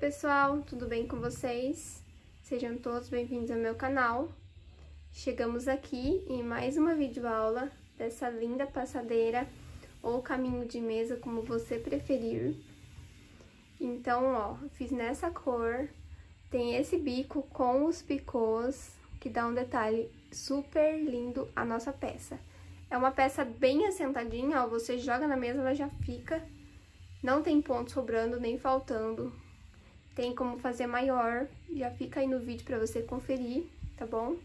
pessoal, tudo bem com vocês? Sejam todos bem-vindos ao meu canal. Chegamos aqui em mais uma videoaula dessa linda passadeira ou caminho de mesa, como você preferir. Então, ó, fiz nessa cor, tem esse bico com os picôs, que dá um detalhe super lindo à nossa peça. É uma peça bem assentadinha, ó, você joga na mesa, ela já fica não tem ponto sobrando nem faltando tem como fazer maior, já fica aí no vídeo para você conferir, tá bom?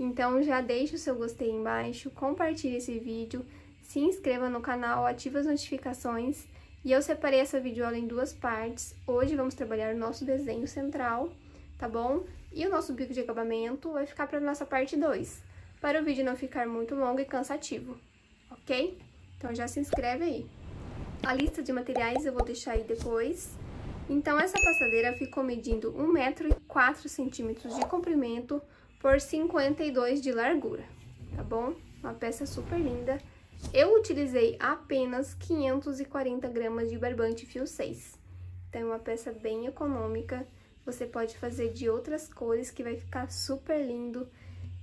Então já deixa o seu gostei embaixo, compartilhe esse vídeo, se inscreva no canal, ative as notificações. E eu separei essa videoaula em duas partes. Hoje vamos trabalhar o nosso desenho central, tá bom? E o nosso bico de acabamento vai ficar para nossa parte 2, para o vídeo não ficar muito longo e cansativo, ok? Então já se inscreve aí. A lista de materiais eu vou deixar aí depois. Então essa passadeira ficou medindo 1,4cm de comprimento por 52 de largura, tá bom? Uma peça super linda. Eu utilizei apenas 540 gramas de barbante fio 6. Então é uma peça bem econômica, você pode fazer de outras cores que vai ficar super lindo.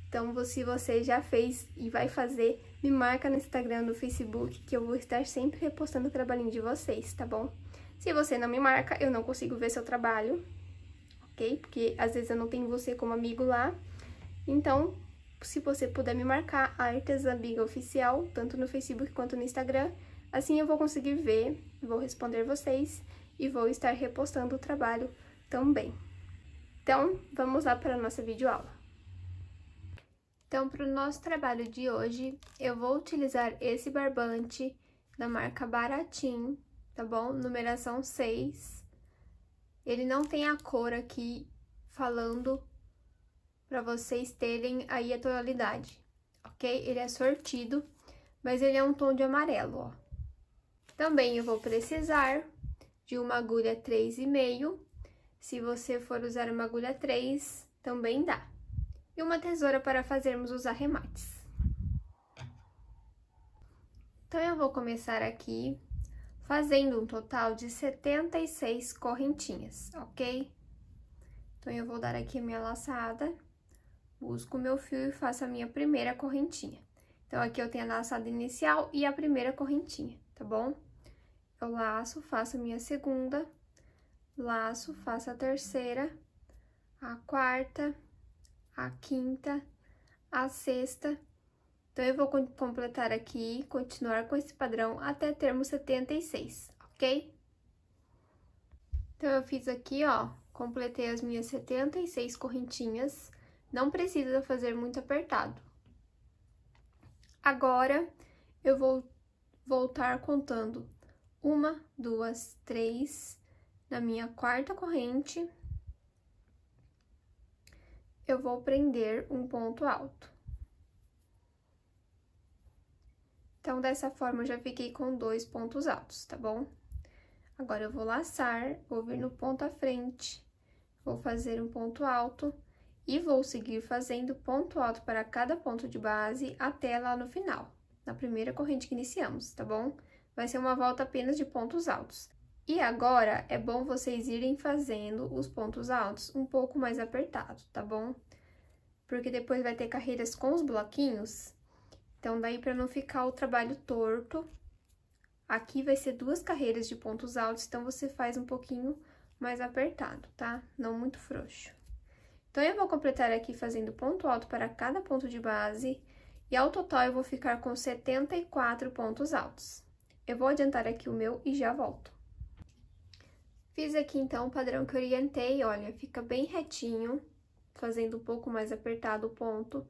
Então se você já fez e vai fazer, me marca no Instagram, no Facebook, que eu vou estar sempre repostando o trabalhinho de vocês, tá bom? Se você não me marca, eu não consigo ver seu trabalho, ok? Porque às vezes eu não tenho você como amigo lá. Então, se você puder me marcar, a Artesã Biga Oficial, tanto no Facebook quanto no Instagram, assim eu vou conseguir ver, vou responder vocês e vou estar repostando o trabalho também. Então, vamos lá para a nossa videoaula. Então, para o nosso trabalho de hoje, eu vou utilizar esse barbante da marca Baratim, tá bom? Numeração 6. Ele não tem a cor aqui falando para vocês terem aí a tonalidade, ok? Ele é sortido, mas ele é um tom de amarelo, ó. Também eu vou precisar de uma agulha 3,5. Se você for usar uma agulha 3, também dá. E uma tesoura para fazermos os arremates. Então, eu vou começar aqui fazendo um total de 76 correntinhas, ok? Então, eu vou dar aqui a minha laçada, busco o meu fio e faço a minha primeira correntinha. Então, aqui eu tenho a laçada inicial e a primeira correntinha, tá bom? Eu laço, faço a minha segunda, laço, faço a terceira, a quarta, a quinta, a sexta então, eu vou completar aqui, continuar com esse padrão até termos 76, ok? Então, eu fiz aqui, ó, completei as minhas 76 correntinhas, não precisa fazer muito apertado. Agora, eu vou voltar contando uma, duas, três, na minha quarta corrente, eu vou prender um ponto alto. Então, dessa forma, eu já fiquei com dois pontos altos, tá bom? Agora, eu vou laçar, vou vir no ponto à frente, vou fazer um ponto alto e vou seguir fazendo ponto alto para cada ponto de base até lá no final, na primeira corrente que iniciamos, tá bom? Vai ser uma volta apenas de pontos altos. E agora, é bom vocês irem fazendo os pontos altos um pouco mais apertado, tá bom? Porque depois vai ter carreiras com os bloquinhos, então, daí para não ficar o trabalho torto, aqui vai ser duas carreiras de pontos altos, então você faz um pouquinho mais apertado, tá? Não muito frouxo. Então, eu vou completar aqui fazendo ponto alto para cada ponto de base, e ao total eu vou ficar com 74 pontos altos. Eu vou adiantar aqui o meu e já volto. Fiz aqui, então, o padrão que orientei, olha, fica bem retinho, fazendo um pouco mais apertado o ponto,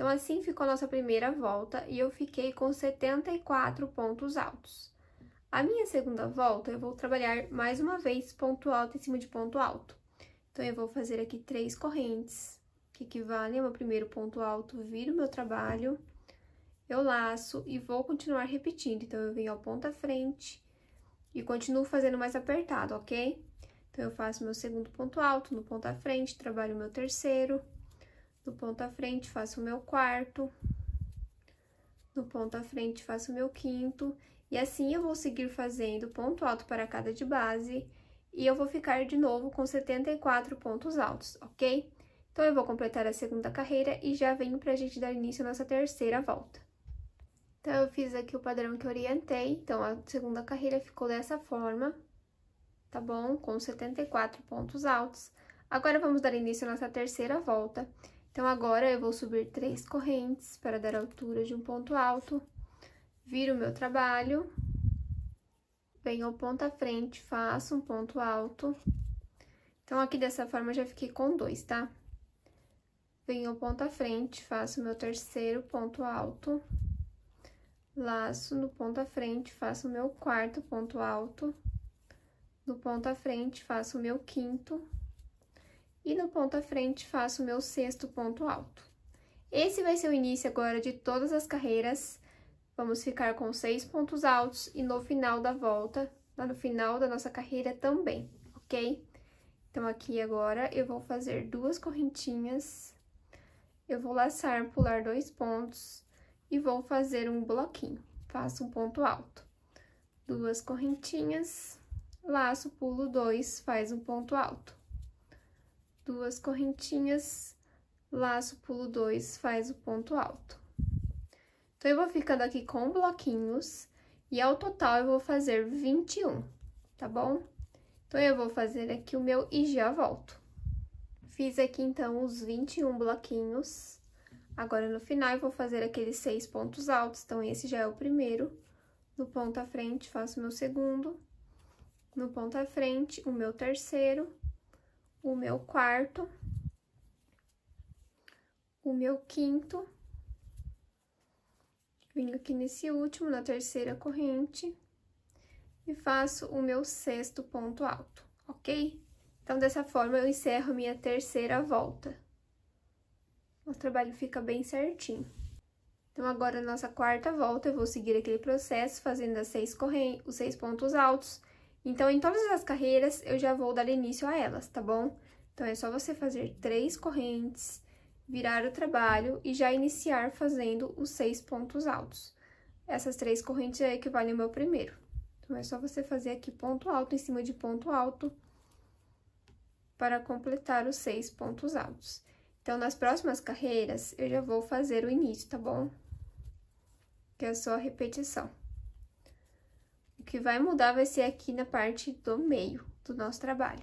então, assim ficou nossa primeira volta e eu fiquei com 74 pontos altos. A minha segunda volta, eu vou trabalhar mais uma vez ponto alto em cima de ponto alto. Então, eu vou fazer aqui três correntes, que equivalem ao meu primeiro ponto alto, viro meu trabalho, eu laço e vou continuar repetindo. Então, eu venho ao ponto à frente e continuo fazendo mais apertado, ok? Então, eu faço meu segundo ponto alto no ponto à frente, trabalho meu terceiro, no ponto à frente, faço o meu quarto. no ponto à frente, faço o meu quinto. E assim eu vou seguir fazendo ponto alto para cada de base. E eu vou ficar de novo com 74 pontos altos, ok? Então, eu vou completar a segunda carreira e já venho para a gente dar início à nossa terceira volta. Então, eu fiz aqui o padrão que orientei. Então, a segunda carreira ficou dessa forma, tá bom? Com 74 pontos altos. Agora, vamos dar início à nossa terceira volta. Então, agora eu vou subir três correntes para dar altura de um ponto alto, viro o meu trabalho, venho ao ponto à frente, faço um ponto alto. Então, aqui dessa forma, eu já fiquei com dois, tá? Venho ao ponto à frente, faço meu terceiro ponto alto, laço no ponto à frente, faço meu quarto ponto alto, no ponto à frente, faço o meu quinto e no ponto à frente faço o meu sexto ponto alto. Esse vai ser o início agora de todas as carreiras. Vamos ficar com seis pontos altos e no final da volta, lá no final da nossa carreira também, ok? Então, aqui agora eu vou fazer duas correntinhas, eu vou laçar, pular dois pontos e vou fazer um bloquinho. Faço um ponto alto, duas correntinhas, laço, pulo dois, faz um ponto alto duas correntinhas, laço, pulo dois, faz o ponto alto. Então, eu vou ficando aqui com bloquinhos e ao total eu vou fazer 21, tá bom? Então, eu vou fazer aqui o meu e já volto. Fiz aqui, então, os 21 bloquinhos. Agora, no final, eu vou fazer aqueles seis pontos altos, então, esse já é o primeiro. No ponto à frente, faço o meu segundo. No ponto à frente, o meu terceiro o meu quarto, o meu quinto, venho aqui nesse último, na terceira corrente, e faço o meu sexto ponto alto, ok? Então, dessa forma, eu encerro minha terceira volta. O trabalho fica bem certinho. Então, agora, nossa quarta volta, eu vou seguir aquele processo, fazendo as seis correntes, os seis pontos altos, então, em todas as carreiras, eu já vou dar início a elas, tá bom? Então, é só você fazer três correntes, virar o trabalho e já iniciar fazendo os seis pontos altos. Essas três correntes é equivalem ao meu primeiro. Então, é só você fazer aqui ponto alto em cima de ponto alto para completar os seis pontos altos. Então, nas próximas carreiras, eu já vou fazer o início, tá bom? Que é só a repetição que vai mudar vai ser aqui na parte do meio do nosso trabalho.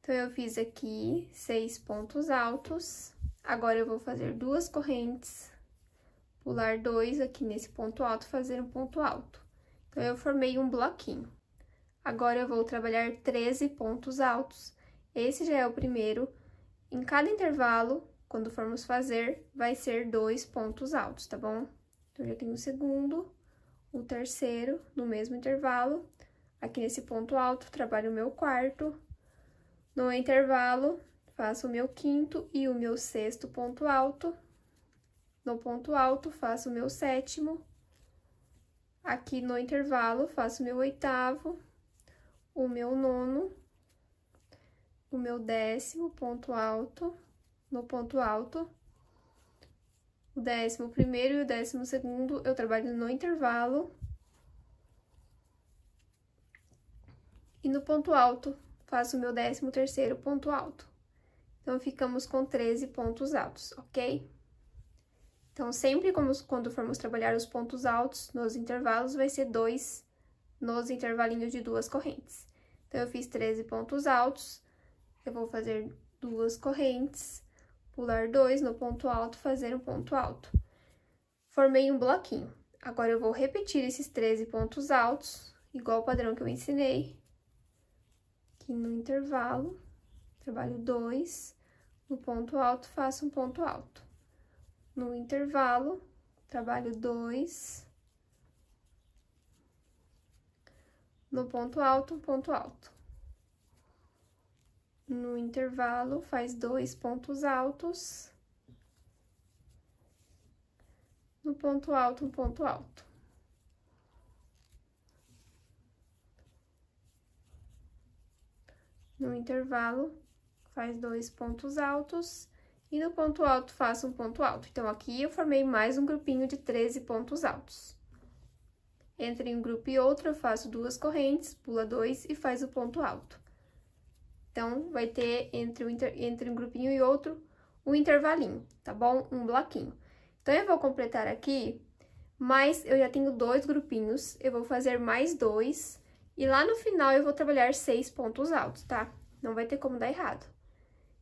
Então, eu fiz aqui seis pontos altos. Agora, eu vou fazer duas correntes, pular dois aqui nesse ponto alto, fazer um ponto alto. Então, eu formei um bloquinho. Agora, eu vou trabalhar 13 pontos altos. Esse já é o primeiro. Em cada intervalo, quando formos fazer, vai ser dois pontos altos, tá bom? Então, já tenho o segundo, o terceiro no mesmo intervalo. Aqui nesse ponto alto, trabalho o meu quarto. No intervalo, faço o meu quinto e o meu sexto ponto alto. No ponto alto, faço o meu sétimo. Aqui no intervalo, faço o meu oitavo, o meu nono, o meu décimo ponto alto, no ponto alto, o décimo primeiro e o décimo segundo eu trabalho no intervalo. E no ponto alto, faço o meu décimo terceiro ponto alto. Então, ficamos com 13 pontos altos, ok? Então, sempre como, quando formos trabalhar os pontos altos nos intervalos, vai ser dois nos intervalinhos de duas correntes. Então, eu fiz 13 pontos altos, eu vou fazer duas correntes pular dois no ponto alto, fazer um ponto alto. Formei um bloquinho. Agora, eu vou repetir esses 13 pontos altos, igual o padrão que eu ensinei, aqui no intervalo, trabalho dois, no ponto alto, faço um ponto alto. No intervalo, trabalho dois, no ponto alto, um ponto alto no intervalo, faz dois pontos altos. No ponto alto, um ponto alto. No intervalo, faz dois pontos altos. E no ponto alto, faço um ponto alto. Então, aqui eu formei mais um grupinho de 13 pontos altos. Entre um grupo e outro, eu faço duas correntes, pula dois e faz o ponto alto. Então, vai ter entre, um inter, entre um grupinho e outro um intervalinho, tá bom? Um bloquinho. Então, eu vou completar aqui, mas eu já tenho dois grupinhos, eu vou fazer mais dois, e lá no final eu vou trabalhar seis pontos altos, tá? Não vai ter como dar errado.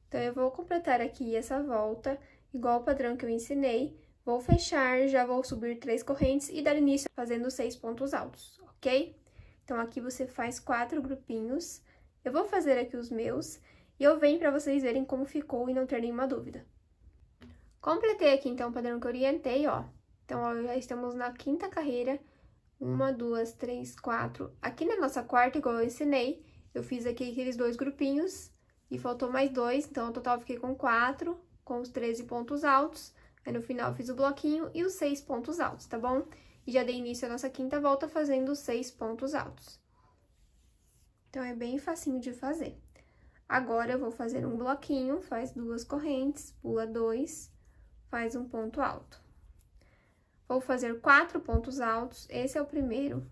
Então, eu vou completar aqui essa volta, igual o padrão que eu ensinei, vou fechar, já vou subir três correntes e dar início fazendo seis pontos altos, ok? Então, aqui você faz quatro grupinhos eu vou fazer aqui os meus e eu venho para vocês verem como ficou e não ter nenhuma dúvida. Completei aqui, então, o padrão que eu orientei, ó. Então, ó, já estamos na quinta carreira. Uma, duas, três, quatro. Aqui na nossa quarta, igual eu ensinei, eu fiz aqui aqueles dois grupinhos e faltou mais dois. Então, no total, fiquei com quatro, com os 13 pontos altos. Aí, no final, fiz o bloquinho e os seis pontos altos, tá bom? E já dei início à nossa quinta volta fazendo os seis pontos altos. Então, é bem facinho de fazer. Agora, eu vou fazer um bloquinho, faz duas correntes, pula dois, faz um ponto alto. Vou fazer quatro pontos altos, esse é o primeiro.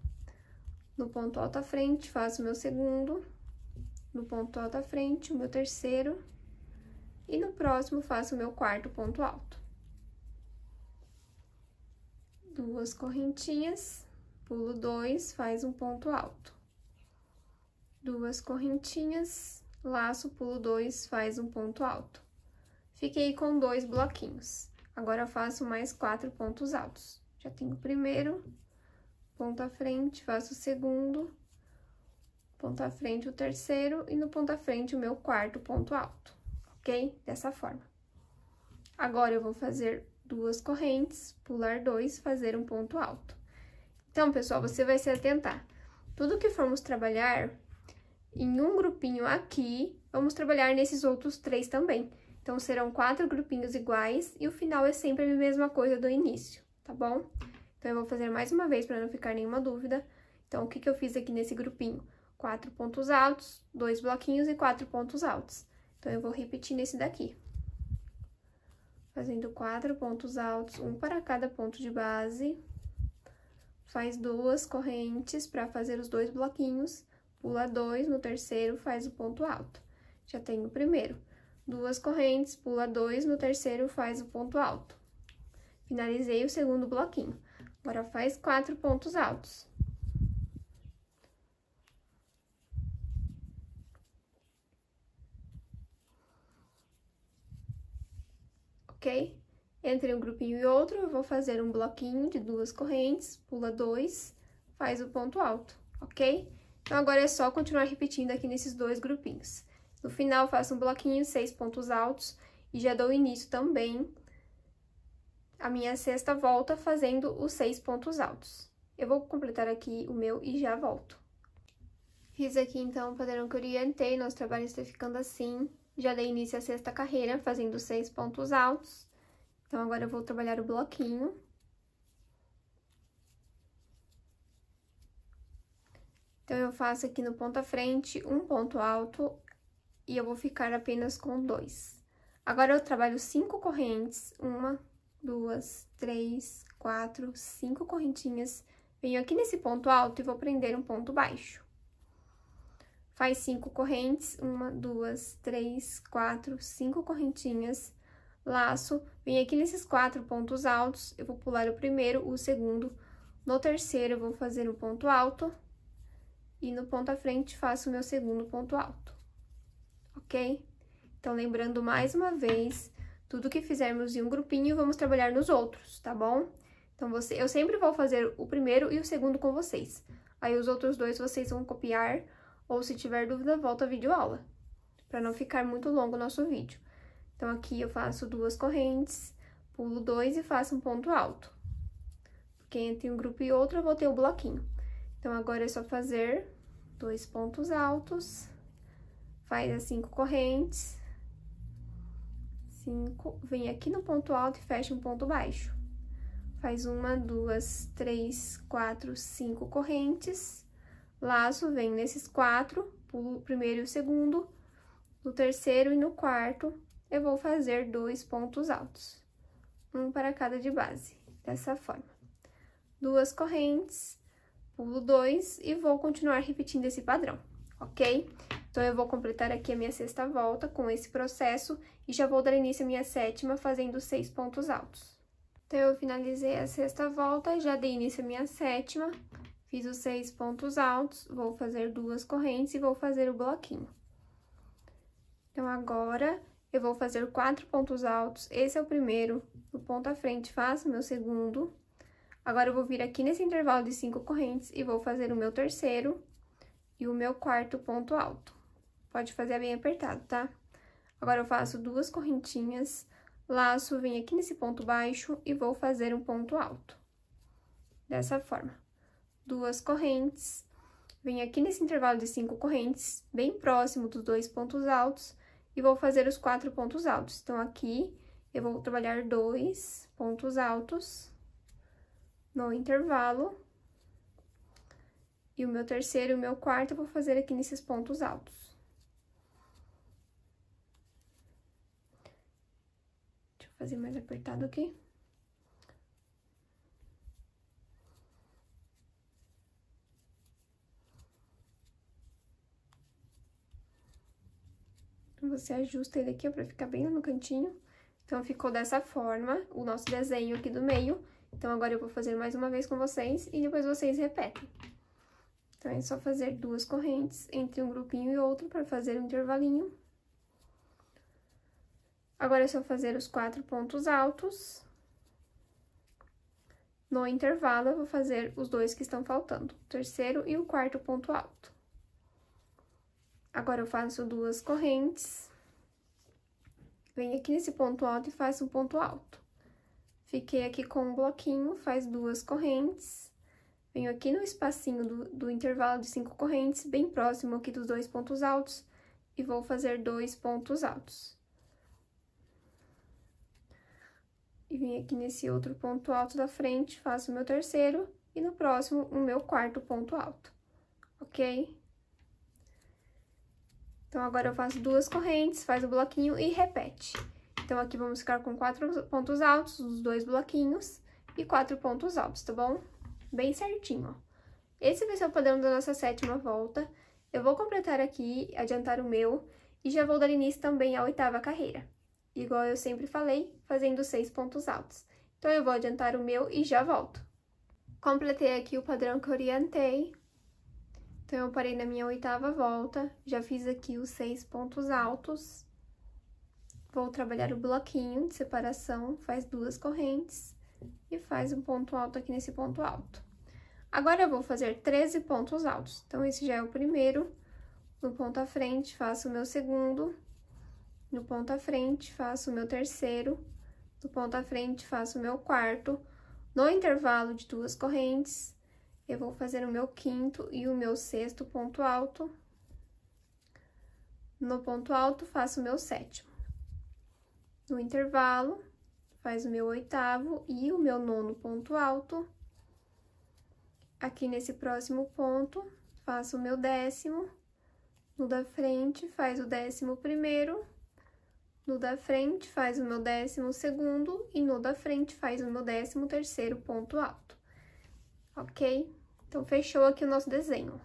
No ponto alto à frente, faço o meu segundo. No ponto alto à frente, o meu terceiro. E no próximo, faço o meu quarto ponto alto. Duas correntinhas, pulo dois, faz um ponto alto duas correntinhas, laço, pulo dois, faz um ponto alto. Fiquei com dois bloquinhos. Agora, faço mais quatro pontos altos. Já tenho o primeiro, ponto à frente, faço o segundo, ponto à frente o terceiro e no ponto à frente o meu quarto ponto alto, ok? Dessa forma. Agora, eu vou fazer duas correntes, pular dois, fazer um ponto alto. Então, pessoal, você vai se atentar. Tudo que formos trabalhar, em um grupinho aqui, vamos trabalhar nesses outros três também. Então, serão quatro grupinhos iguais e o final é sempre a mesma coisa do início, tá bom? Então, eu vou fazer mais uma vez para não ficar nenhuma dúvida. Então, o que, que eu fiz aqui nesse grupinho? Quatro pontos altos, dois bloquinhos e quatro pontos altos. Então, eu vou repetir nesse daqui. Fazendo quatro pontos altos, um para cada ponto de base. Faz duas correntes para fazer os dois bloquinhos pula dois, no terceiro faz o ponto alto. Já tenho o primeiro. Duas correntes, pula dois, no terceiro faz o ponto alto. Finalizei o segundo bloquinho. Agora faz quatro pontos altos. ok? Entre um grupinho e outro, eu vou fazer um bloquinho de duas correntes, pula dois, faz o ponto alto, ok? Então, agora é só continuar repetindo aqui nesses dois grupinhos. No final, faço um bloquinho, seis pontos altos, e já dou início também a minha sexta volta fazendo os seis pontos altos. Eu vou completar aqui o meu e já volto. Fiz aqui, então, o padrão que orientei, nosso trabalho está ficando assim. Já dei início à sexta carreira, fazendo seis pontos altos. Então, agora eu vou trabalhar o bloquinho. Então, eu faço aqui no ponto à frente um ponto alto e eu vou ficar apenas com dois. Agora, eu trabalho cinco correntes, uma, duas, três, quatro, cinco correntinhas. Venho aqui nesse ponto alto e vou prender um ponto baixo. Faz cinco correntes, uma, duas, três, quatro, cinco correntinhas, laço. Venho aqui nesses quatro pontos altos, eu vou pular o primeiro, o segundo. No terceiro, eu vou fazer um ponto alto e no ponto à frente faço o meu segundo ponto alto, ok? Então, lembrando mais uma vez, tudo que fizermos em um grupinho, vamos trabalhar nos outros, tá bom? Então, você, eu sempre vou fazer o primeiro e o segundo com vocês. Aí, os outros dois vocês vão copiar, ou se tiver dúvida, volta a videoaula, para não ficar muito longo o nosso vídeo. Então, aqui eu faço duas correntes, pulo dois e faço um ponto alto. Porque entre um grupo e outro, eu vou ter o um bloquinho. Então, agora é só fazer dois pontos altos, faz as cinco correntes, cinco, vem aqui no ponto alto e fecha um ponto baixo. Faz uma, duas, três, quatro, cinco correntes, laço, vem nesses quatro, pulo o primeiro e o segundo, no terceiro e no quarto, eu vou fazer dois pontos altos, um para cada de base, dessa forma. Duas correntes, pulo dois e vou continuar repetindo esse padrão, ok? Então, eu vou completar aqui a minha sexta volta com esse processo e já vou dar início à minha sétima fazendo seis pontos altos. Então, eu finalizei a sexta volta, já dei início à minha sétima, fiz os seis pontos altos, vou fazer duas correntes e vou fazer o bloquinho. Então, agora, eu vou fazer quatro pontos altos, esse é o primeiro, no ponto à frente faço meu segundo Agora, eu vou vir aqui nesse intervalo de cinco correntes e vou fazer o meu terceiro e o meu quarto ponto alto. Pode fazer bem apertado, tá? Agora, eu faço duas correntinhas, laço, venho aqui nesse ponto baixo e vou fazer um ponto alto. Dessa forma. Duas correntes, venho aqui nesse intervalo de cinco correntes, bem próximo dos dois pontos altos, e vou fazer os quatro pontos altos. Então, aqui, eu vou trabalhar dois pontos altos no intervalo. E o meu terceiro e o meu quarto eu vou fazer aqui nesses pontos altos. Deixa eu fazer mais apertado aqui. Você ajusta ele aqui, ó, pra ficar bem no cantinho. Então, ficou dessa forma o nosso desenho aqui do meio. Então, agora eu vou fazer mais uma vez com vocês e depois vocês repetem. Então, é só fazer duas correntes entre um grupinho e outro para fazer um intervalinho. Agora é só fazer os quatro pontos altos. No intervalo, eu vou fazer os dois que estão faltando, o terceiro e o quarto ponto alto. Agora, eu faço duas correntes. Venho aqui nesse ponto alto e faço um ponto alto. Fiquei aqui com um bloquinho, faz duas correntes. Venho aqui no espacinho do, do intervalo de cinco correntes, bem próximo aqui dos dois pontos altos, e vou fazer dois pontos altos. E vim aqui nesse outro ponto alto da frente, faço o meu terceiro, e no próximo, o meu quarto ponto alto, ok? Então, agora eu faço duas correntes, faz o bloquinho e repete. Então, aqui vamos ficar com quatro pontos altos os dois bloquinhos e quatro pontos altos, tá bom? Bem certinho, ó. Esse vai ser o padrão da nossa sétima volta. Eu vou completar aqui, adiantar o meu, e já vou dar início também à oitava carreira. Igual eu sempre falei, fazendo seis pontos altos. Então, eu vou adiantar o meu e já volto. Completei aqui o padrão que orientei. Então, eu parei na minha oitava volta, já fiz aqui os seis pontos altos. Vou trabalhar o bloquinho de separação, faz duas correntes e faz um ponto alto aqui nesse ponto alto. Agora, eu vou fazer 13 pontos altos. Então, esse já é o primeiro. No ponto à frente, faço o meu segundo. No ponto à frente, faço o meu terceiro. No ponto à frente, faço o meu quarto. No intervalo de duas correntes, eu vou fazer o meu quinto e o meu sexto ponto alto. No ponto alto, faço o meu sétimo. No intervalo, faz o meu oitavo e o meu nono ponto alto. Aqui nesse próximo ponto, faço o meu décimo. No da frente, faz o décimo primeiro. No da frente, faz o meu décimo segundo. E no da frente, faz o meu décimo terceiro ponto alto. Ok? Então, fechou aqui o nosso desenho.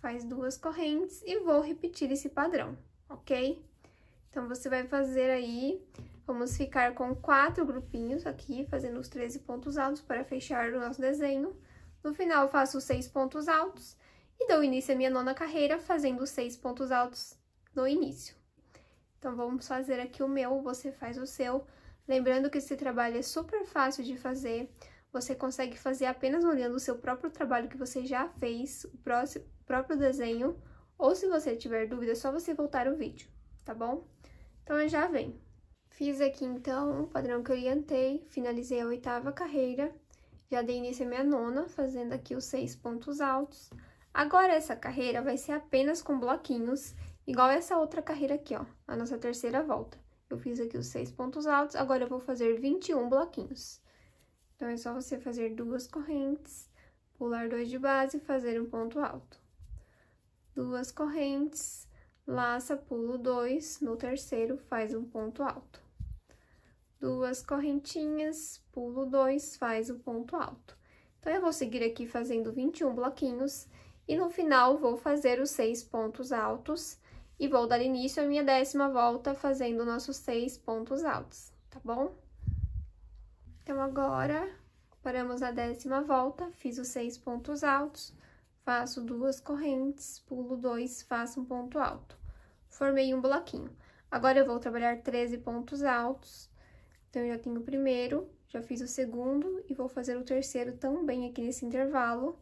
Faz duas correntes e vou repetir esse padrão, ok? Então, você vai fazer aí, vamos ficar com quatro grupinhos aqui, fazendo os 13 pontos altos para fechar o nosso desenho. No final, eu faço seis pontos altos e dou início à minha nona carreira fazendo seis pontos altos no início. Então, vamos fazer aqui o meu, você faz o seu. Lembrando que esse trabalho é super fácil de fazer, você consegue fazer apenas olhando o seu próprio trabalho que você já fez, o próprio desenho, ou se você tiver dúvida, é só você voltar o vídeo tá bom? Então eu já venho. Fiz aqui então o padrão que eu orientei, finalizei a oitava carreira, já dei início à minha nona, fazendo aqui os seis pontos altos. Agora essa carreira vai ser apenas com bloquinhos, igual essa outra carreira aqui, ó, a nossa terceira volta. Eu fiz aqui os seis pontos altos, agora eu vou fazer 21 bloquinhos. Então, é só você fazer duas correntes, pular dois de base e fazer um ponto alto. Duas correntes, laça, pulo dois, no terceiro faz um ponto alto. Duas correntinhas, pulo dois, faz um ponto alto. Então, eu vou seguir aqui fazendo 21 bloquinhos e no final vou fazer os seis pontos altos e vou dar início à minha décima volta fazendo nossos seis pontos altos, tá bom? Então, agora, paramos na décima volta, fiz os seis pontos altos, faço duas correntes, pulo dois, faço um ponto alto. Formei um bloquinho. Agora, eu vou trabalhar 13 pontos altos. Então, eu já tenho o primeiro, já fiz o segundo e vou fazer o terceiro também aqui nesse intervalo.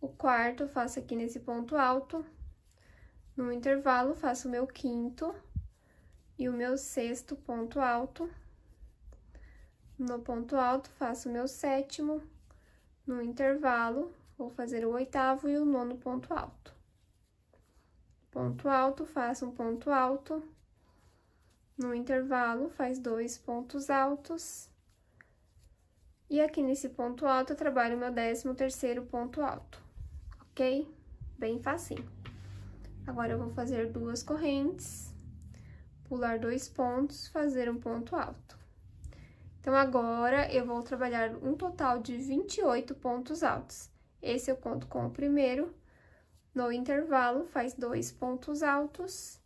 O quarto, faço aqui nesse ponto alto. No intervalo, faço o meu quinto e o meu sexto ponto alto. No ponto alto, faço o meu sétimo. No intervalo, Vou fazer o oitavo e o nono ponto alto. Ponto alto, faço um ponto alto. No intervalo, faz dois pontos altos. E aqui nesse ponto alto, eu trabalho meu décimo terceiro ponto alto, ok? Bem facinho. Agora, eu vou fazer duas correntes, pular dois pontos, fazer um ponto alto. Então, agora, eu vou trabalhar um total de 28 pontos altos. Esse eu conto com o primeiro. No intervalo, faz dois pontos altos.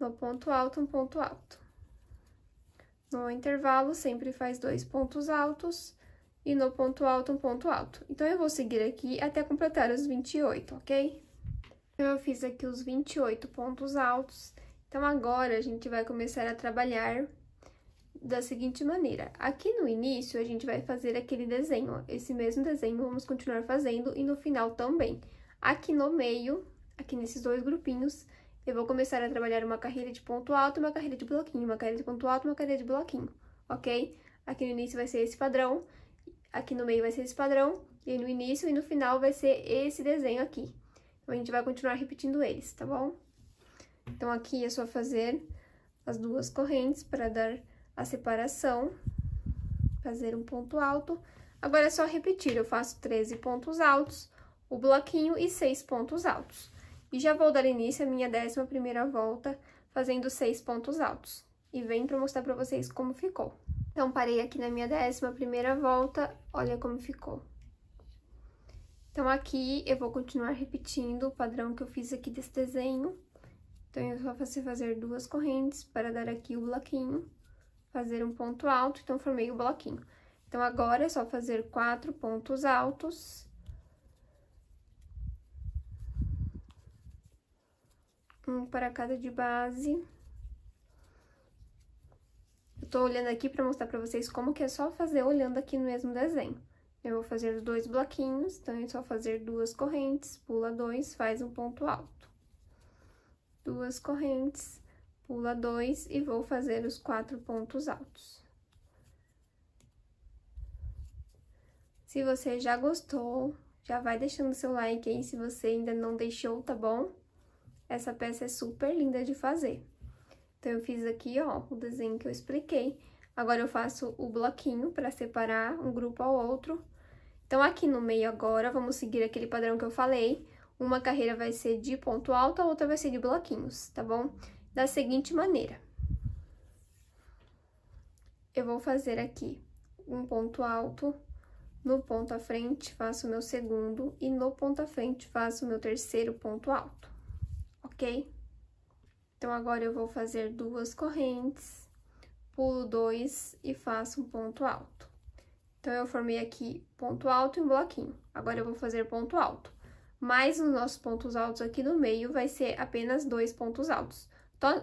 No ponto alto, um ponto alto. No intervalo, sempre faz dois pontos altos. E no ponto alto, um ponto alto. Então, eu vou seguir aqui até completar os 28, ok? Então, eu fiz aqui os 28 pontos altos. Então, agora, a gente vai começar a trabalhar da seguinte maneira. Aqui no início, a gente vai fazer aquele desenho, esse mesmo desenho, vamos continuar fazendo, e no final também. Aqui no meio, aqui nesses dois grupinhos, eu vou começar a trabalhar uma carreira de ponto alto, uma carreira de bloquinho, uma carreira de ponto alto, uma carreira de bloquinho, ok? Aqui no início vai ser esse padrão, aqui no meio vai ser esse padrão, e no início e no final vai ser esse desenho aqui. Então, a gente vai continuar repetindo eles, tá bom? Então, aqui é só fazer as duas correntes para dar a separação, fazer um ponto alto. Agora é só repetir, eu faço 13 pontos altos, o bloquinho e 6 pontos altos. E já vou dar início à minha décima primeira volta fazendo 6 pontos altos. E vem para mostrar para vocês como ficou. Então, parei aqui na minha décima primeira volta, olha como ficou. Então, aqui eu vou continuar repetindo o padrão que eu fiz aqui desse desenho. Então, eu só vou fazer duas correntes para dar aqui o bloquinho fazer um ponto alto, então formei o bloquinho. Então, agora é só fazer quatro pontos altos. Um para cada de base. Eu tô olhando aqui para mostrar para vocês como que é só fazer olhando aqui no mesmo desenho. Eu vou fazer dois bloquinhos, então é só fazer duas correntes, pula dois, faz um ponto alto. Duas correntes, pula dois e vou fazer os quatro pontos altos. Se você já gostou, já vai deixando seu like aí se você ainda não deixou, tá bom? Essa peça é super linda de fazer. Então, eu fiz aqui, ó, o desenho que eu expliquei. Agora, eu faço o bloquinho para separar um grupo ao outro. Então, aqui no meio agora, vamos seguir aquele padrão que eu falei. Uma carreira vai ser de ponto alto, a outra vai ser de bloquinhos, tá bom? da seguinte maneira. Eu vou fazer aqui um ponto alto, no ponto à frente faço o meu segundo e no ponto à frente faço o meu terceiro ponto alto, ok? Então, agora eu vou fazer duas correntes, pulo dois e faço um ponto alto. Então, eu formei aqui ponto alto e um bloquinho. Agora, eu vou fazer ponto alto. Mais os nossos pontos altos aqui no meio vai ser apenas dois pontos altos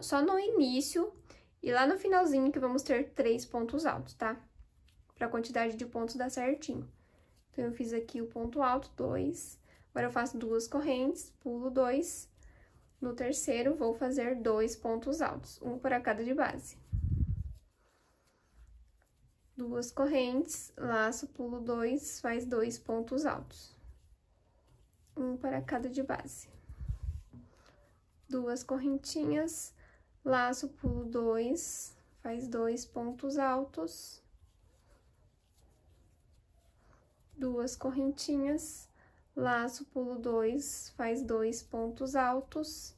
só no início e lá no finalzinho que vamos ter três pontos altos, tá? Pra quantidade de pontos dar certinho. Então, eu fiz aqui o ponto alto, dois. Agora, eu faço duas correntes, pulo dois. No terceiro, vou fazer dois pontos altos, um para cada de base. Duas correntes, laço, pulo dois, faz dois pontos altos. Um para cada de base duas correntinhas, laço, pulo dois, faz dois pontos altos, duas correntinhas, laço, pulo dois, faz dois pontos altos.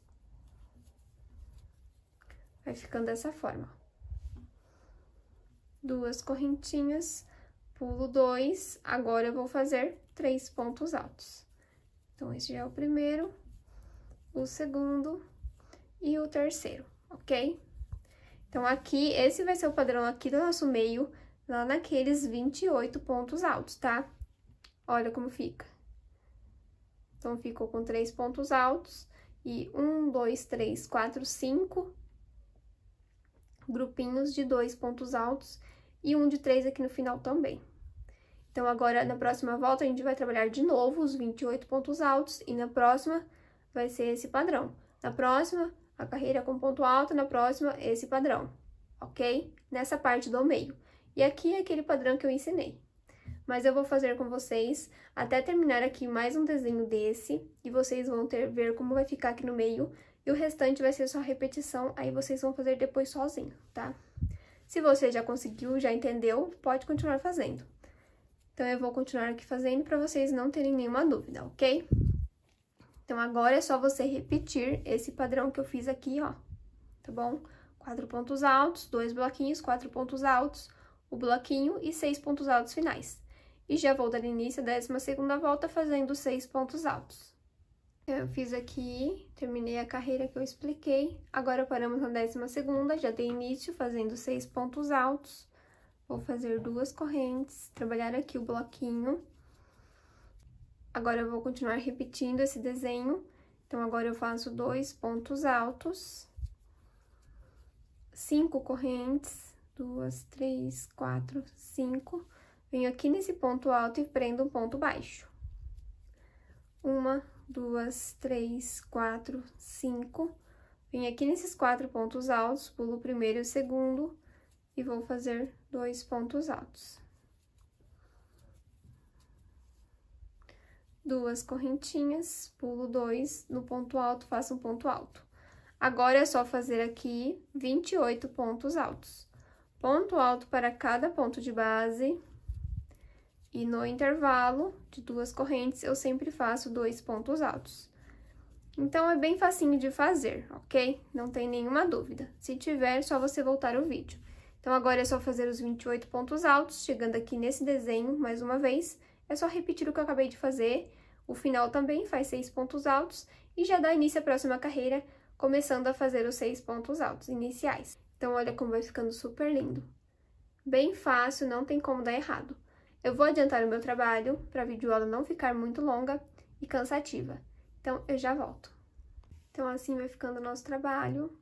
Vai ficando dessa forma. Duas correntinhas, pulo dois, agora eu vou fazer três pontos altos. Então, esse já é o primeiro o segundo e o terceiro, ok? Então, aqui, esse vai ser o padrão aqui do nosso meio, lá naqueles 28 pontos altos, tá? Olha como fica. Então, ficou com três pontos altos e um, dois, três, quatro, cinco grupinhos de dois pontos altos e um de três aqui no final também. Então, agora, na próxima volta, a gente vai trabalhar de novo os 28 pontos altos e na próxima vai ser esse padrão. Na próxima, a carreira é com ponto alto, na próxima, esse padrão, ok? Nessa parte do meio. E aqui é aquele padrão que eu ensinei. Mas eu vou fazer com vocês até terminar aqui mais um desenho desse, e vocês vão ter, ver como vai ficar aqui no meio, e o restante vai ser só repetição, aí vocês vão fazer depois sozinho, tá? Se você já conseguiu, já entendeu, pode continuar fazendo. Então, eu vou continuar aqui fazendo para vocês não terem nenhuma dúvida, ok? Então, agora é só você repetir esse padrão que eu fiz aqui, ó, tá bom? Quatro pontos altos, dois bloquinhos, quatro pontos altos, o bloquinho e seis pontos altos finais. E já vou dar início à décima segunda volta fazendo seis pontos altos. Então, eu fiz aqui, terminei a carreira que eu expliquei, agora paramos na décima segunda, já dei início fazendo seis pontos altos. Vou fazer duas correntes, trabalhar aqui o bloquinho Agora, eu vou continuar repetindo esse desenho. Então, agora eu faço dois pontos altos, cinco correntes, duas, três, quatro, cinco. Venho aqui nesse ponto alto e prendo um ponto baixo. Uma, duas, três, quatro, cinco. Venho aqui nesses quatro pontos altos, pulo o primeiro e o segundo, e vou fazer dois pontos altos. duas correntinhas, pulo dois, no ponto alto, faço um ponto alto. Agora, é só fazer aqui 28 pontos altos. Ponto alto para cada ponto de base, e no intervalo de duas correntes, eu sempre faço dois pontos altos. Então, é bem facinho de fazer, ok? Não tem nenhuma dúvida. Se tiver, é só você voltar o vídeo. Então, agora é só fazer os 28 pontos altos, chegando aqui nesse desenho, mais uma vez, é só repetir o que eu acabei de fazer, o final também faz seis pontos altos e já dá início à próxima carreira, começando a fazer os seis pontos altos iniciais. Então, olha como vai ficando super lindo. Bem fácil, não tem como dar errado. Eu vou adiantar o meu trabalho para a videoaula não ficar muito longa e cansativa. Então, eu já volto. Então, assim vai ficando o nosso trabalho.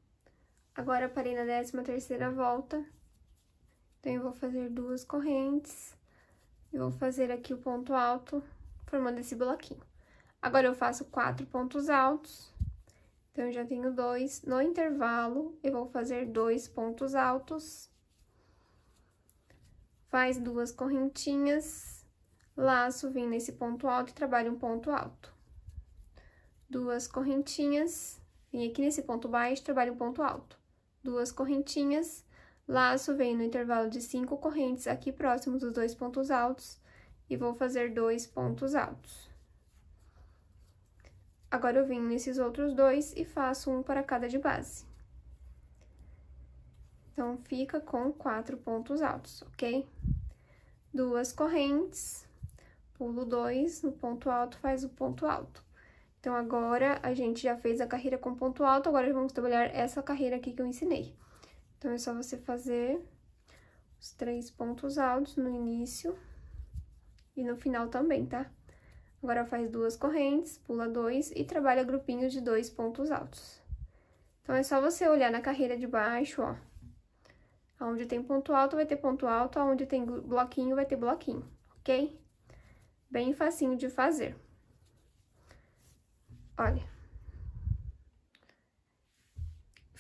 Agora, parei na décima terceira volta. Então, eu vou fazer duas correntes. E vou fazer aqui o ponto alto, formando esse bloquinho. Agora, eu faço quatro pontos altos. Então, eu já tenho dois. No intervalo, eu vou fazer dois pontos altos. Faz duas correntinhas, laço, vim nesse ponto alto e trabalho um ponto alto. Duas correntinhas, vim aqui nesse ponto baixo, trabalho um ponto alto. Duas correntinhas, Laço venho no intervalo de cinco correntes aqui próximo dos dois pontos altos e vou fazer dois pontos altos. Agora, eu venho nesses outros dois e faço um para cada de base. Então, fica com quatro pontos altos, ok? Duas correntes, pulo dois, no ponto alto faz o ponto alto. Então, agora, a gente já fez a carreira com ponto alto, agora vamos trabalhar essa carreira aqui que eu ensinei. Então, é só você fazer os três pontos altos no início e no final também, tá? Agora, faz duas correntes, pula dois e trabalha grupinho de dois pontos altos. Então, é só você olhar na carreira de baixo, ó. Onde tem ponto alto, vai ter ponto alto, onde tem bloquinho, vai ter bloquinho, ok? Bem facinho de fazer. Olha.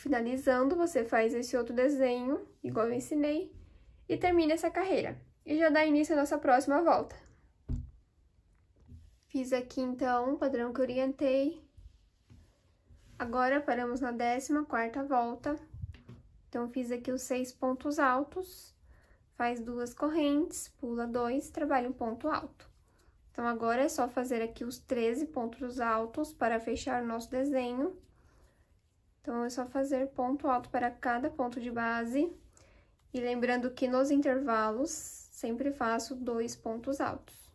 Finalizando, você faz esse outro desenho, igual eu ensinei, e termina essa carreira. E já dá início à nossa próxima volta. Fiz aqui, então, o padrão que orientei. Agora, paramos na décima quarta volta. Então, fiz aqui os seis pontos altos, faz duas correntes, pula dois, trabalha um ponto alto. Então, agora é só fazer aqui os 13 pontos altos para fechar o nosso desenho. Então, é só fazer ponto alto para cada ponto de base. E lembrando que nos intervalos, sempre faço dois pontos altos.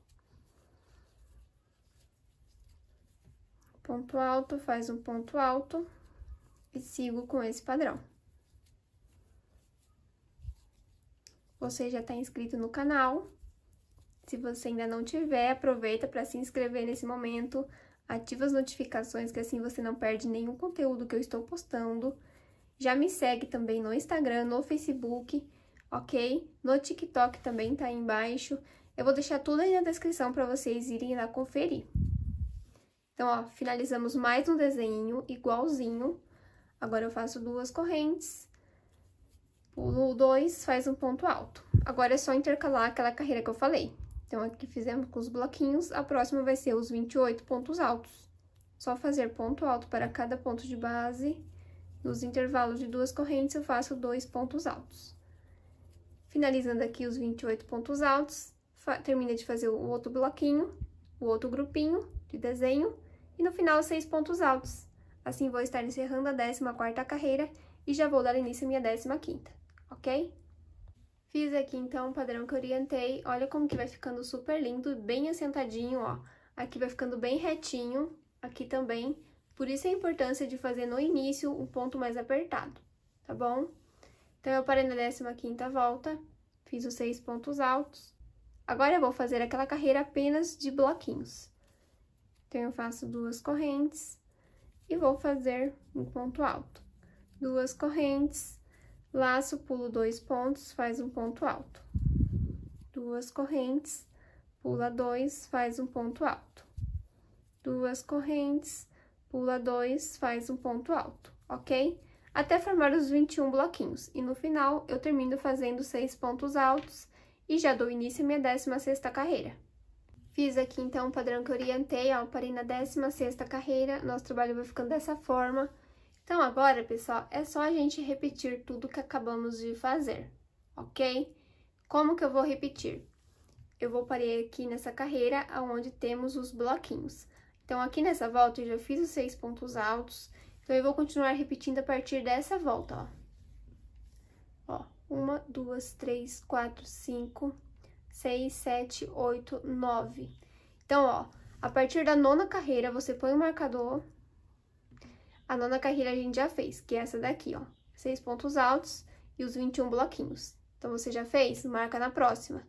Ponto alto, faz um ponto alto e sigo com esse padrão. Você já está inscrito no canal. Se você ainda não tiver, aproveita para se inscrever nesse momento ativa as notificações, que assim você não perde nenhum conteúdo que eu estou postando. Já me segue também no Instagram, no Facebook, ok? No TikTok também tá aí embaixo. Eu vou deixar tudo aí na descrição para vocês irem lá conferir. Então, ó, finalizamos mais um desenho igualzinho. Agora eu faço duas correntes, pulo dois, faz um ponto alto. Agora é só intercalar aquela carreira que eu falei. Então, aqui fizemos com os bloquinhos, a próxima vai ser os 28 pontos altos. Só fazer ponto alto para cada ponto de base. Nos intervalos de duas correntes, eu faço dois pontos altos. Finalizando aqui os 28 pontos altos, termina de fazer o outro bloquinho, o outro grupinho de desenho, e no final, seis pontos altos. Assim, vou estar encerrando a 14ª carreira e já vou dar início à minha 15ª, ok? Fiz aqui, então, o padrão que orientei. Olha como que vai ficando super lindo, bem assentadinho, ó. Aqui vai ficando bem retinho, aqui também. Por isso a importância de fazer no início um ponto mais apertado, tá bom? Então, eu parei na 15ª volta, fiz os seis pontos altos. Agora, eu vou fazer aquela carreira apenas de bloquinhos. Então, eu faço duas correntes e vou fazer um ponto alto. Duas correntes, Laço, pulo dois pontos, faz um ponto alto. Duas correntes, pula dois, faz um ponto alto. Duas correntes, pula dois, faz um ponto alto, ok? Até formar os 21 bloquinhos. E no final, eu termino fazendo seis pontos altos e já dou início à minha 16 carreira. Fiz aqui, então, o padrão que orientei, ó, parei na 16 carreira, nosso trabalho vai ficando dessa forma. Então, agora, pessoal, é só a gente repetir tudo que acabamos de fazer, ok? Como que eu vou repetir? Eu vou parar aqui nessa carreira onde temos os bloquinhos. Então, aqui nessa volta, eu já fiz os seis pontos altos, então, eu vou continuar repetindo a partir dessa volta, ó. Ó, uma, duas, três, quatro, cinco, seis, sete, oito, nove. Então, ó, a partir da nona carreira, você põe o marcador a nona carreira a gente já fez, que é essa daqui, ó. Seis pontos altos e os 21 bloquinhos. Então, você já fez? Marca na próxima.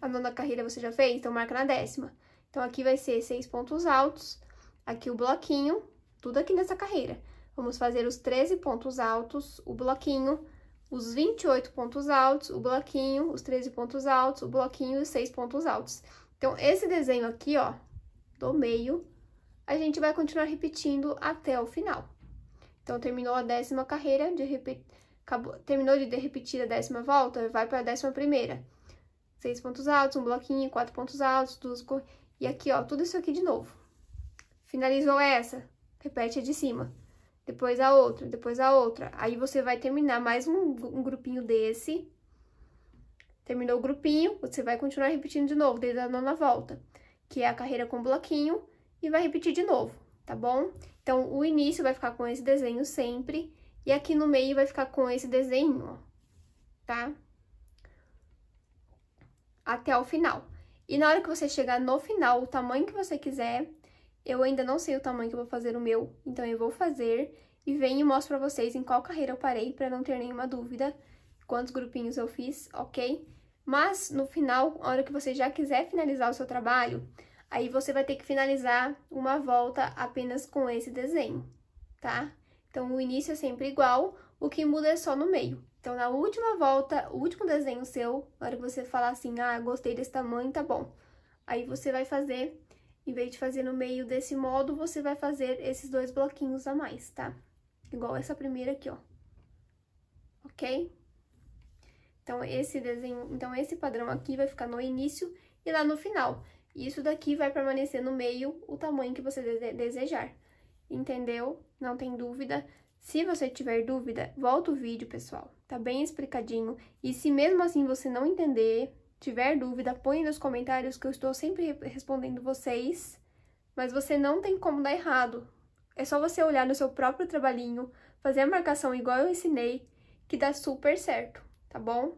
A nona carreira você já fez? Então, marca na décima. Então, aqui vai ser seis pontos altos, aqui o bloquinho, tudo aqui nessa carreira. Vamos fazer os 13 pontos altos, o bloquinho, os 28 pontos altos, o bloquinho, os 13 pontos altos, o bloquinho e os 6 pontos altos. Então, esse desenho aqui, ó, do meio, a gente vai continuar repetindo até o final. Então, terminou a décima carreira, de repet... Acabou... terminou de repetir a décima volta, vai para a décima primeira. Seis pontos altos, um bloquinho, quatro pontos altos, duas... E aqui, ó, tudo isso aqui de novo. Finalizou essa, repete a de cima. Depois a outra, depois a outra. Aí, você vai terminar mais um, um grupinho desse. Terminou o grupinho, você vai continuar repetindo de novo, desde a nona volta que é a carreira com bloquinho, e vai repetir de novo, tá bom? Então, o início vai ficar com esse desenho sempre, e aqui no meio vai ficar com esse desenho, ó, tá? Até o final. E na hora que você chegar no final, o tamanho que você quiser, eu ainda não sei o tamanho que eu vou fazer o meu, então eu vou fazer e venho e mostro pra vocês em qual carreira eu parei, pra não ter nenhuma dúvida, quantos grupinhos eu fiz, ok? Mas no final, a hora que você já quiser finalizar o seu trabalho, aí você vai ter que finalizar uma volta apenas com esse desenho, tá? Então, o início é sempre igual, o que muda é só no meio. Então, na última volta, o último desenho seu, na hora que você falar assim, ah, gostei desse tamanho, tá bom. Aí você vai fazer, em vez de fazer no meio desse modo, você vai fazer esses dois bloquinhos a mais, tá? Igual essa primeira aqui, ó. Ok? Então, esse desenho, então esse padrão aqui vai ficar no início e lá no final. Isso daqui vai permanecer no meio o tamanho que você desejar. Entendeu? Não tem dúvida? Se você tiver dúvida, volta o vídeo, pessoal. Tá bem explicadinho. E se mesmo assim você não entender, tiver dúvida, põe nos comentários que eu estou sempre respondendo vocês. Mas você não tem como dar errado. É só você olhar no seu próprio trabalhinho, fazer a marcação igual eu ensinei, que dá super certo tá bom?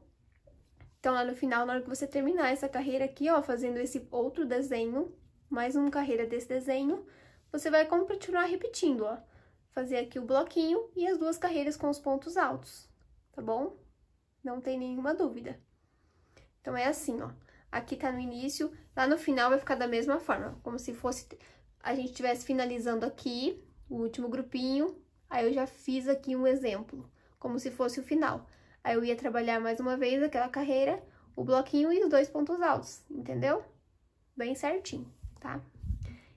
Então, lá no final, na hora que você terminar essa carreira aqui, ó, fazendo esse outro desenho, mais uma carreira desse desenho, você vai continuar repetindo, ó. Fazer aqui o bloquinho e as duas carreiras com os pontos altos, tá bom? Não tem nenhuma dúvida. Então, é assim, ó. Aqui tá no início, lá no final vai ficar da mesma forma, como se fosse... A gente estivesse finalizando aqui, o último grupinho, aí eu já fiz aqui um exemplo, como se fosse o final. Aí eu ia trabalhar mais uma vez aquela carreira, o bloquinho e os dois pontos altos, entendeu? Bem certinho, tá?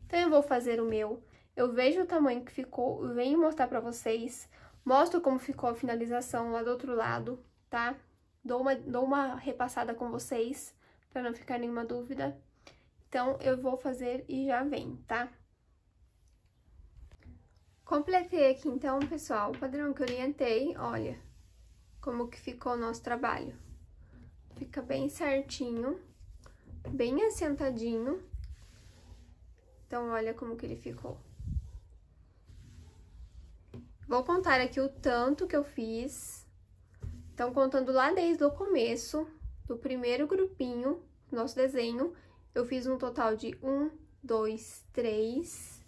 Então, eu vou fazer o meu, eu vejo o tamanho que ficou, venho mostrar pra vocês, mostro como ficou a finalização lá do outro lado, tá? Dou uma, dou uma repassada com vocês, pra não ficar nenhuma dúvida. Então, eu vou fazer e já vem, tá? Completei aqui, então, pessoal, o padrão que orientei, olha, como que ficou o nosso trabalho. Fica bem certinho, bem assentadinho. Então, olha como que ele ficou. Vou contar aqui o tanto que eu fiz. Então, contando lá desde o começo, do primeiro grupinho, nosso desenho, eu fiz um total de 1, 2, 3,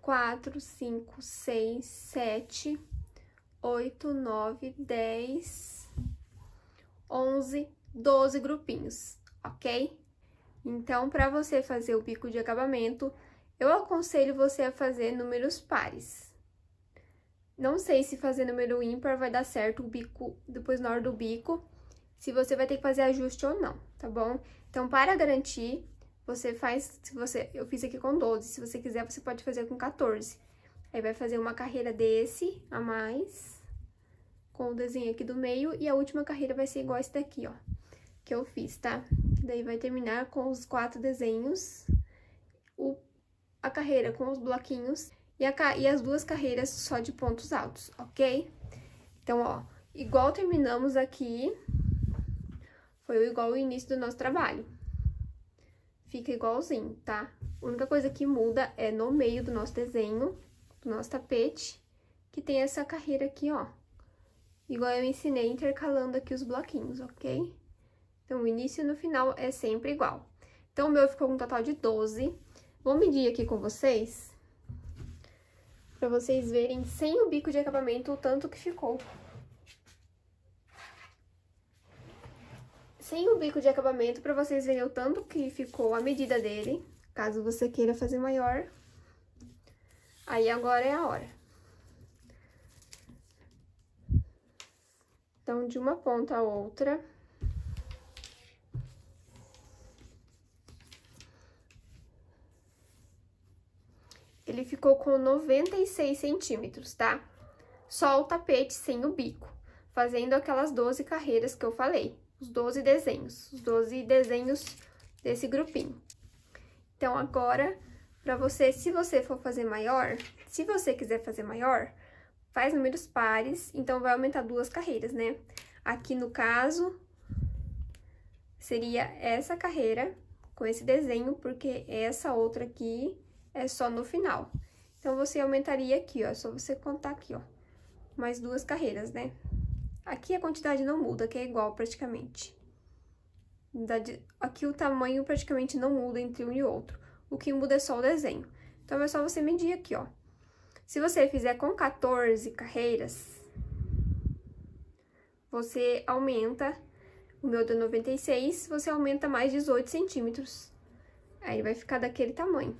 4, 5, 6, 7, 8, 9, 10, 11, 12 grupinhos, ok? Então, para você fazer o bico de acabamento, eu aconselho você a fazer números pares. Não sei se fazer número ímpar vai dar certo o bico, depois na hora do bico, se você vai ter que fazer ajuste ou não, tá bom? Então, para garantir, você faz, se você, eu fiz aqui com 12, se você quiser, você pode fazer com 14. Aí vai fazer uma carreira desse a mais com o desenho aqui do meio, e a última carreira vai ser igual esse daqui, ó, que eu fiz, tá? Daí vai terminar com os quatro desenhos, o, a carreira com os bloquinhos e, a, e as duas carreiras só de pontos altos, ok? Então, ó, igual terminamos aqui, foi igual o início do nosso trabalho. Fica igualzinho, tá? A única coisa que muda é no meio do nosso desenho, do nosso tapete, que tem essa carreira aqui, ó igual eu ensinei intercalando aqui os bloquinhos, ok? Então, o início e no final é sempre igual. Então, o meu ficou com um total de 12. Vou medir aqui com vocês, pra vocês verem sem o bico de acabamento o tanto que ficou. Sem o bico de acabamento, pra vocês verem o tanto que ficou a medida dele, caso você queira fazer maior. Aí, agora é a hora. Então, de uma ponta a outra, ele ficou com 96 centímetros, tá? Só o tapete sem o bico, fazendo aquelas 12 carreiras que eu falei, os 12 desenhos, os 12 desenhos desse grupinho. Então, agora, para você, se você for fazer maior, se você quiser fazer maior, faz números pares, então vai aumentar duas carreiras, né? Aqui, no caso, seria essa carreira com esse desenho, porque essa outra aqui é só no final. Então, você aumentaria aqui, ó, é só você contar aqui, ó, mais duas carreiras, né? Aqui a quantidade não muda, que é igual praticamente. Aqui o tamanho praticamente não muda entre um e outro, o que muda é só o desenho. Então, é só você medir aqui, ó. Se você fizer com 14 carreiras, você aumenta, o meu deu 96, você aumenta mais 18 centímetros. Aí vai ficar daquele tamanho,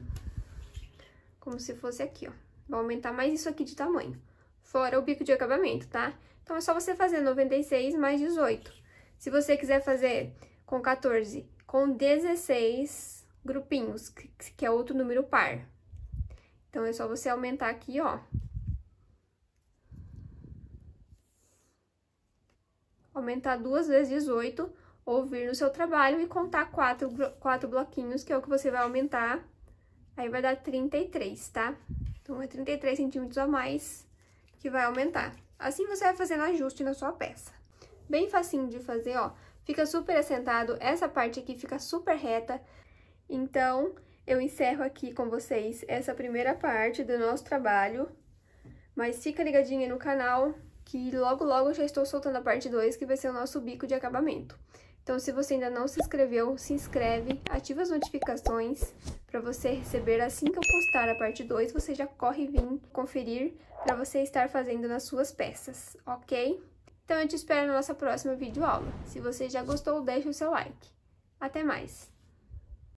como se fosse aqui, ó. Vai aumentar mais isso aqui de tamanho, fora o bico de acabamento, tá? Então, é só você fazer 96 mais 18. Se você quiser fazer com 14, com 16 grupinhos, que é outro número par, então, é só você aumentar aqui, ó. Aumentar duas vezes 18, ouvir no seu trabalho e contar quatro, quatro bloquinhos, que é o que você vai aumentar. Aí, vai dar 33, tá? Então, é 33 centímetros a mais que vai aumentar. Assim, você vai fazendo ajuste na sua peça. Bem facinho de fazer, ó. Fica super assentado, essa parte aqui fica super reta. Então, eu encerro aqui com vocês essa primeira parte do nosso trabalho, mas fica ligadinha no canal que logo logo já estou soltando a parte 2, que vai ser o nosso bico de acabamento. Então, se você ainda não se inscreveu, se inscreve, ativa as notificações para você receber assim que eu postar a parte 2, você já corre e vim conferir para você estar fazendo nas suas peças, ok? Então, eu te espero na nossa próxima videoaula. Se você já gostou, deixa o seu like. Até mais!